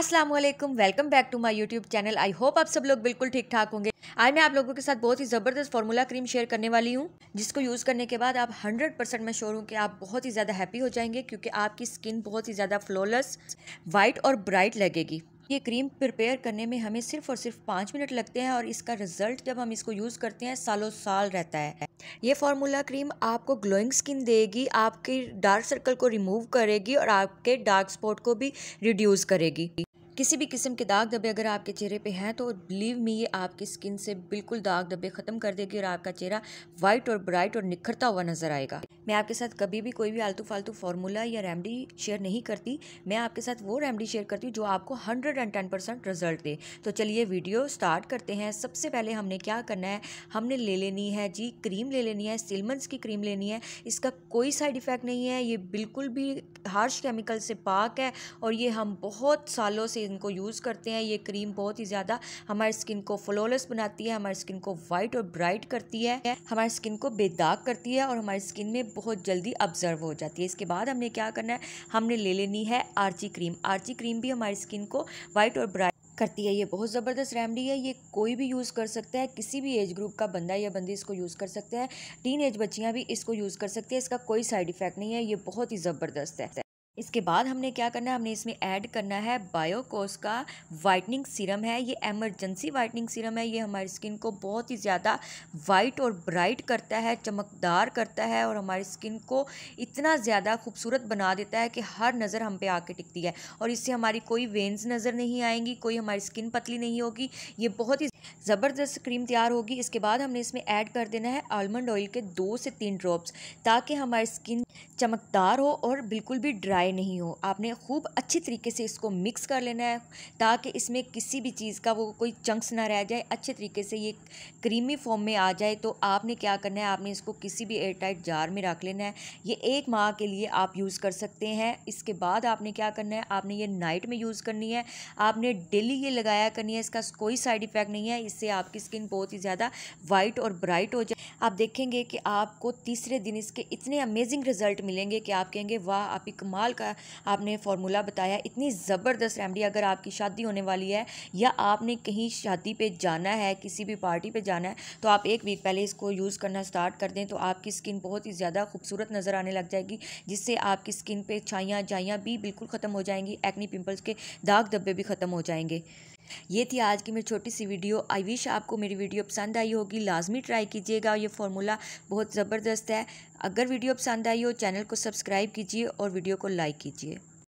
अस्सलाम वालेकुम welcome back to my YouTube channel I hope आप सब लोग बिल्कुल ठीक ठाक होंगे आज मैं आप लोगों के साथ बहुत ही ज़बरदस्त फार्मूला क्रीम शेयर करने वाली हूँ जिसको यूज़ करने के बाद आप 100 परसेंट मैं श्योर हूँ कि आप बहुत ही ज़्यादा हैप्पी हो जाएंगे क्योंकि आपकी स्किन बहुत ही ज़्यादा फ्लॉलेस वाइट और ब्राइट लगेगी ये क्रीम प्रिपेयर करने में हमें सिर्फ और सिर्फ पाँच मिनट लगते हैं और इसका रिजल्ट जब हम इसको यूज़ करते हैं सालों साल रहता है ये फार्मूला क्रीम आपको ग्लोइंग स्किन देगी आपके डार्क सर्कल को रिमूव करेगी और आपके डार्क स्पॉट को भी रिड्यूस करेगी किसी भी किस्म के दाग धब्बे अगर आपके चेहरे पे हैं तो बिलीव मी ये आपकी स्किन से बिल्कुल दाग धब्बे ख़त्म कर देगी और आपका चेहरा वाइट और ब्राइट और निखरता हुआ नजर आएगा मैं आपके साथ कभी भी कोई भी आलतू फालतू फार्मूला या रेमडी शेयर नहीं करती मैं आपके साथ वो रेमडी शेयर करती हूँ जो आपको hundred and ten percent result दे तो चलिए वीडियो स्टार्ट करते हैं सबसे पहले हमने क्या करना है हमने ले लेनी है जी क्रीम ले लेनी है सिलमंस की क्रीम लेनी है इसका कोई साइड इफ़ेक्ट नहीं है ये बिल्कुल भी हार्श केमिकल से पाक है और ये हम बहुत सालों से से इनको यूज़ करते हैं ये क्रीम बहुत ही ज़्यादा हमारे स्किन को फ्लोलेस बनाती है हमारी स्किन को वाइट और ब्राइट करती है हमारी स्किन को बेदाग करती है और हमारी स्किन में बहुत जल्दी ऑब्जर्व हो जाती है इसके बाद हमने क्या करना है हमने ले लेनी है आर्ची क्रीम आर्ची क्रीम भी हमारी स्किन को वाइट और ब्राइट करती है ये बहुत ज़बरदस्त रेमडी है ये कोई भी यूज़ कर सकता है किसी भी एज ग्रुप का बंदा या बंदी इसको यूज़ कर सकते हैं टीन एज बच्चियाँ भी इसको यूज़ कर सकती है इसका कोई साइड इफ़ेक्ट नहीं है ये बहुत ही ज़बरदस्त है इसके बाद हमने क्या करना है हमने इसमें ऐड करना है बायोकोस का वाइटनिंग सीरम है ये एमरजेंसी वाइटनिंग सीरम है ये हमारी स्किन को बहुत ही ज़्यादा वाइट और ब्राइट करता है चमकदार करता है और हमारी स्किन को इतना ज़्यादा खूबसूरत बना देता है कि हर नज़र हम पे आके टिकती है और इससे हमारी कोई वेंस नज़र नहीं आएंगी कोई हमारी स्किन पतली नहीं होगी ये बहुत ही ज़बरदस्त क्रीम तैयार होगी इसके बाद हमने इसमें ऐड कर देना है आलमंड ऑयल के दो से तीन ड्रॉप्स ताकि हमारी स्किन चमकदार हो और बिल्कुल भी ड्राई ड्राई नहीं हो आपने खूब अच्छे तरीके से इसको मिक्स कर लेना है ताकि इसमें किसी भी चीज़ का वो कोई चंक्स ना रह जाए अच्छे तरीके से ये क्रीमी फॉर्म में आ जाए तो आपने क्या करना है आपने इसको किसी भी एयर टाइट जार में रख लेना है ये एक माह के लिए आप यूज़ कर सकते हैं इसके बाद आपने क्या करना है आपने ये नाइट में यूज़ करनी है आपने डेली ये लगाया करनी है इसका कोई साइड इफ़ेक्ट नहीं है इससे आपकी स्किन बहुत ही ज़्यादा वाइट और ब्राइट हो जाए आप देखेंगे कि आपको तीसरे दिन इसके इतने अमेजिंग रिजल्ट मिलेंगे कि आप कहेंगे वाह आप एक कमाल कमाल का आपने फार्मूला बताया इतनी ज़बरदस्त रेमडी अगर आपकी शादी होने वाली है या आपने कहीं शादी पे जाना है किसी भी पार्टी पे जाना है तो आप एक वीक पहले इसको यूज़ करना स्टार्ट कर दें तो आपकी स्किन बहुत ही ज़्यादा खूबसूरत नज़र आने लग जाएगी जिससे आपकी स्किन पर छाइयाँ जाइयाँ भी बिल्कुल ख़त्म हो जाएंगी एक्नी पिम्पल्स के दाग धब्बे भी ख़त्म हो जाएंगे ये थी आज की मेरी छोटी सी वीडियो आई विश आपको मेरी वीडियो पसंद आई होगी लाजमी ट्राई कीजिएगा ये फार्मूला बहुत ज़बरदस्त है अगर वीडियो पसंद आई हो चैनल को सब्सक्राइब कीजिए और वीडियो को लाइक कीजिए